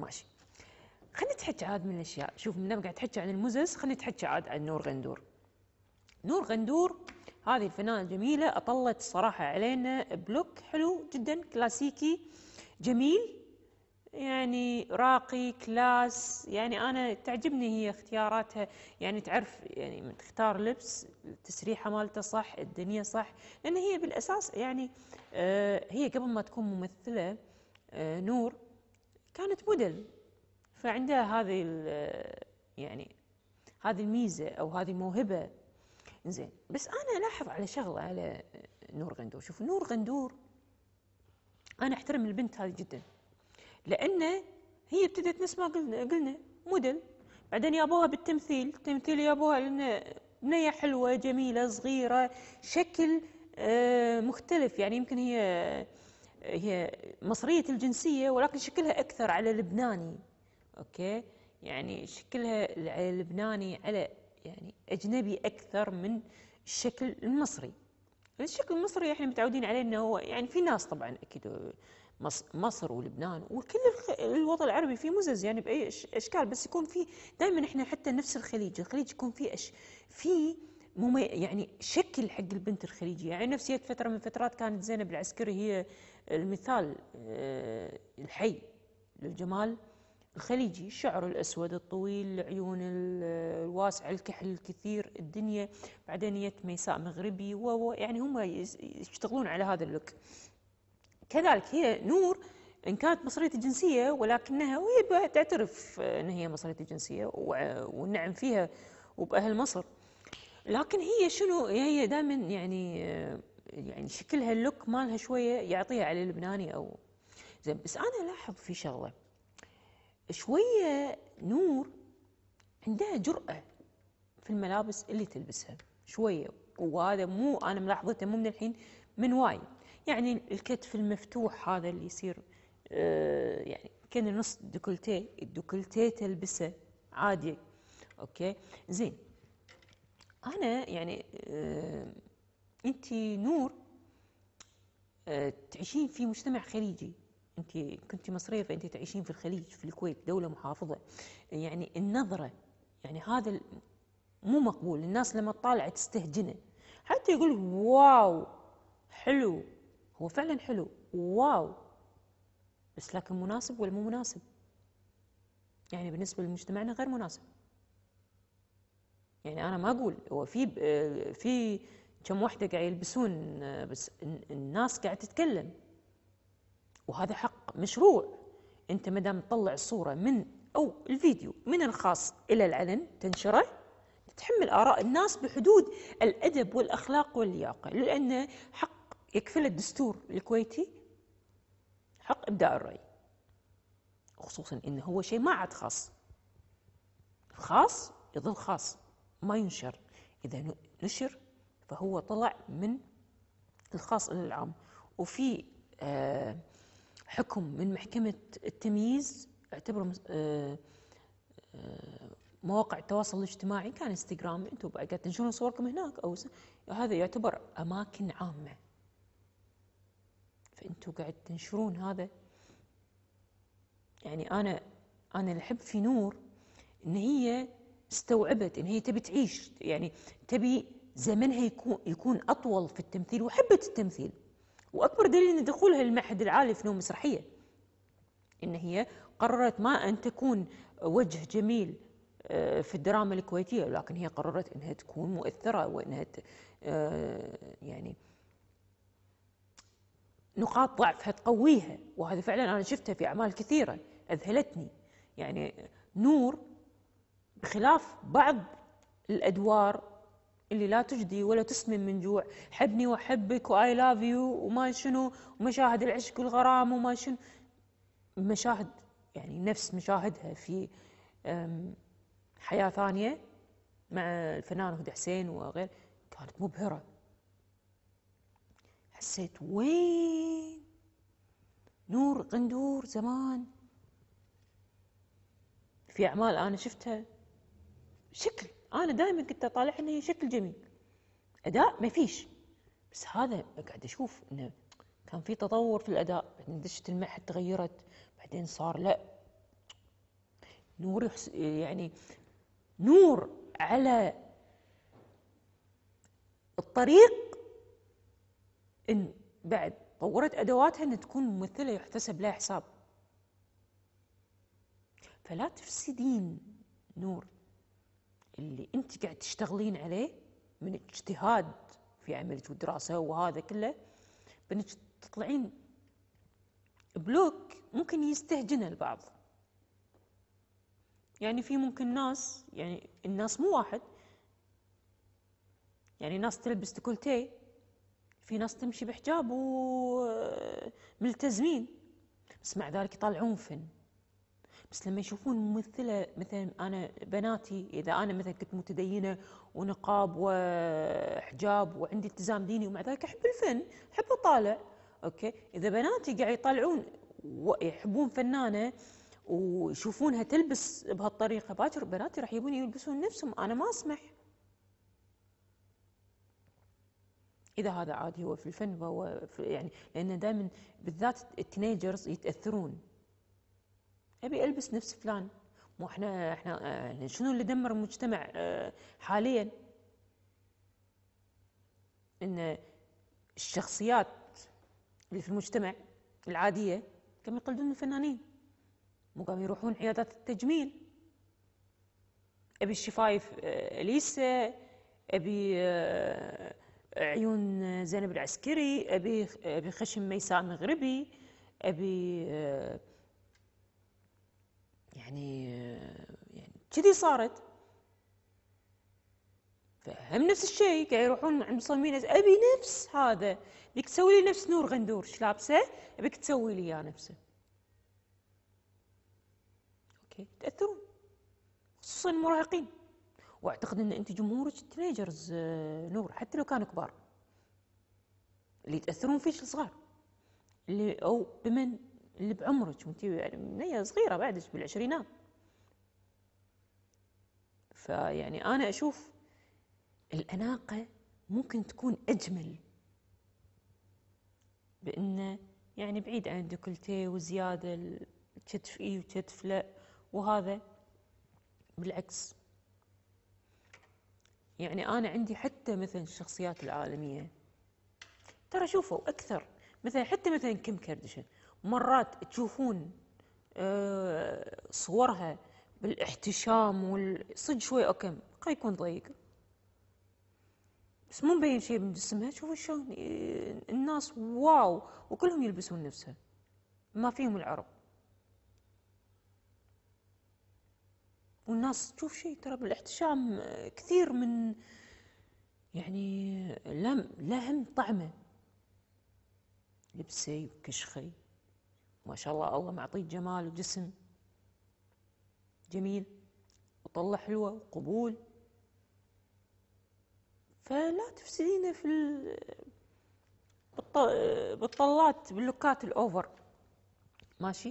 ماشي خلينا نتحكي عاد من الاشياء شوف من قاعد تحكي عن المزز خلينا نتحكي عاد عن نور غندور نور غندور هذه الفنانة الجميلة أطلت صراحة علينا بلوك حلو جدا كلاسيكي جميل يعني راقي كلاس يعني أنا تعجبني هي اختياراتها يعني تعرف يعني من تختار لبس التسريحة مالته صح الدنيا صح لأن هي بالأساس يعني آه هي قبل ما تكون ممثلة آه نور كانت موديل فعندها هذه يعني هذه الميزه او هذه الموهبه زين بس انا الاحظ على شغله على نور غندور شوف نور غندور انا احترم البنت هذه جدا لان هي ابتدت نفس ما قلنا قلنا موديل بعدين يابوها بالتمثيل التمثيل يابوها لان بنيه حلوه جميله صغيره شكل آه، مختلف يعني يمكن هي هي مصرية الجنسية ولكن شكلها أكثر على لبناني أوكي يعني شكلها على لبناني على يعني أجنبي أكثر من الشكل المصري الشكل المصري احنا متعودين عليه انه هو يعني في ناس طبعا اكيد مصر ولبنان وكل الوطن العربي فيه مزز يعني باي اشكال بس يكون في دائما احنا حتى نفس الخليج الخليج يكون في أش في يعني شكل حق البنت الخليجيه يعني نفسية فتره من فترات كانت زينب العسكري هي المثال آه، الحي للجمال الخليجي الشعر الأسود الطويل العيون آه، الواسعة الكحل الكثير الدنيا بعدين يت ميساء مغربي يعني هم يشتغلون على هذا اللوك كذلك هي نور إن كانت مصرية الجنسية ولكنها وهي تعترف آه، أن هي مصرية الجنسية والنعم فيها وبأهل مصر لكن هي شنو هي دائما يعني يعني شكلها اللوك مالها شويه يعطيها على اللبناني او زين بس انا الاحظ في شغله شويه نور عندها جرأة في الملابس اللي تلبسها شوية وهذا مو أنا ملاحظته مو من الحين من وايد يعني الكتف المفتوح هذا اللي يصير آه يعني كان نص ديكولتيه الديكولتيه تلبسه عادي اوكي زين انا يعني آه انت نور آه، تعيشين في مجتمع خليجي انت كنت مصريه فانت تعيشين في الخليج في الكويت دوله محافظه يعني النظره يعني هذا مو مقبول الناس لما تطالع تستهجنه حتى يقول واو حلو هو فعلا حلو واو بس لكن مناسب ولا مو مناسب يعني بالنسبه لمجتمعنا غير مناسب يعني انا ما اقول هو في آه، في كم وحده قاعد يلبسون آه، بس الناس قاعد تتكلم وهذا حق مشروع انت ما دام تطلع الصوره من او الفيديو من الخاص الى العلن تنشره تتحمل اراء الناس بحدود الادب والاخلاق واللياقه لان حق يكفله الدستور الكويتي حق ابداء الراي خصوصا انه هو شيء ما عاد خاص خاص يظل خاص ما ينشر اذا نشر فهو طلع من الخاص إلى العام وفي آه، حكم من محكمة التمييز اعتبره آه، آه، مواقع التواصل الاجتماعي كان انستغرام انتم قاعد تنشرون صوركم هناك او هذا يعتبر اماكن عامه فانتم قاعد تنشرون هذا يعني انا انا اللي احب في نور ان هي استوعبت ان هي تبي تعيش يعني تبي زمنها يكون, يكون أطول في التمثيل وحبت التمثيل وأكبر دليل أن دخولها المعهد العالي للفنون المسرحية أن هي قررت ما أن تكون وجه جميل آه، في الدراما الكويتية لكن هي قررت أنها تكون مؤثرة وأنها آه، يعني نقاط ضعفها تقويها وهذا فعلا أنا شفتها في أعمال كثيرة أذهلتني يعني نور بخلاف بعض الأدوار اللي لا تجدي ولا تسمن من جوع حبني وأحبك وآي لاف يو وما شنو ومشاهد العشق والغرام وما شنو مشاهد يعني نفس مشاهدها في حياة ثانية مع الفنان هدى حسين وغير كانت مبهرة حسيت وين نور قندور زمان في أعمال أنا شفتها شكل انا دائما كنت اطالع انه هي شكل جميل اداء ما فيش بس هذا قاعد اشوف انه كان في تطور في الاداء بعدين دشت المعهد تغيرت بعدين صار لا نور يحس يعني نور على الطريق ان بعد طورت ادواتها ان تكون ممثله يحتسب لها حساب فلا تفسدين نور اللي انت قاعد تشتغلين عليه من اجتهاد في عملك والدراسه وهذا كله بانك تطلعين بلوك ممكن يستهجنه البعض يعني في ممكن ناس يعني الناس مو واحد يعني ناس تلبس تكولتي في ناس تمشي بحجاب وملتزمين بس مع ذلك يطلعون فن بس لما يشوفون ممثله مثلا انا بناتي اذا انا مثلا كنت متدينه ونقاب وحجاب وعندي التزام ديني ومع ذلك احب الفن احب اطالع اوكي اذا بناتي قاعد يطالعون ويحبون فنانه ويشوفونها تلبس بهالطريقه باكر بناتي راح يبون يلبسون نفسهم انا ما اسمح اذا هذا عادي هو في الفن فهو يعني لان دائما بالذات التينيجرز يتاثرون ابي البس نفس فلان مو احنا احنا آه، شنو اللي دمر المجتمع آه، حاليا ان الشخصيات اللي في المجتمع العاديه كم يقلدون الفنانين مو قاموا يروحون عيادات التجميل ابي الشفايف آه، اليسا ابي عيون زينب العسكري ابي ابي خشم ميساء مغربي ابي يعني يعني كذي صارت فهم نفس الشيء قاعد يروحون عند مصممين ابي نفس هذا بدك تسوي لي نفس نور غندور ايش لابسه؟ ابيك تسوي لي اياه نفسه. اوكي تاثرون خصوصا المراهقين واعتقد ان انت جمهورك التينيجرز آه، نور حتى لو كانوا كبار اللي يتاثرون فيك الصغار اللي او بمن اللي بعمرك وانت يعني منية صغيرة بعدك بالعشرينات فيعني أنا أشوف الأناقة ممكن تكون أجمل بأنه يعني بعيد عن الدكولتيه وزيادة الكتف إي وكتف لا وهذا بالعكس يعني أنا عندي حتى مثلا الشخصيات العالمية ترى شوفوا أكثر مثلا حتى مثلا كيم كارديشن مرات تشوفون آه، صورها بالاحتشام والصدق شوي اوكي قد يكون ضيق بس مو مبين شيء من جسمها شوفوا شلون آه، الناس واو وكلهم يلبسون نفسها ما فيهم العرب والناس تشوف شيء ترى بالاحتشام آه، كثير من يعني لا لا هم طعمه لبسي وكشخي ما شاء الله الله معطيه جمال وجسم جميل وطلة حلوة وقبول فلا تفسدينه في ال... بالطلات باللوكات الأوفر ماشي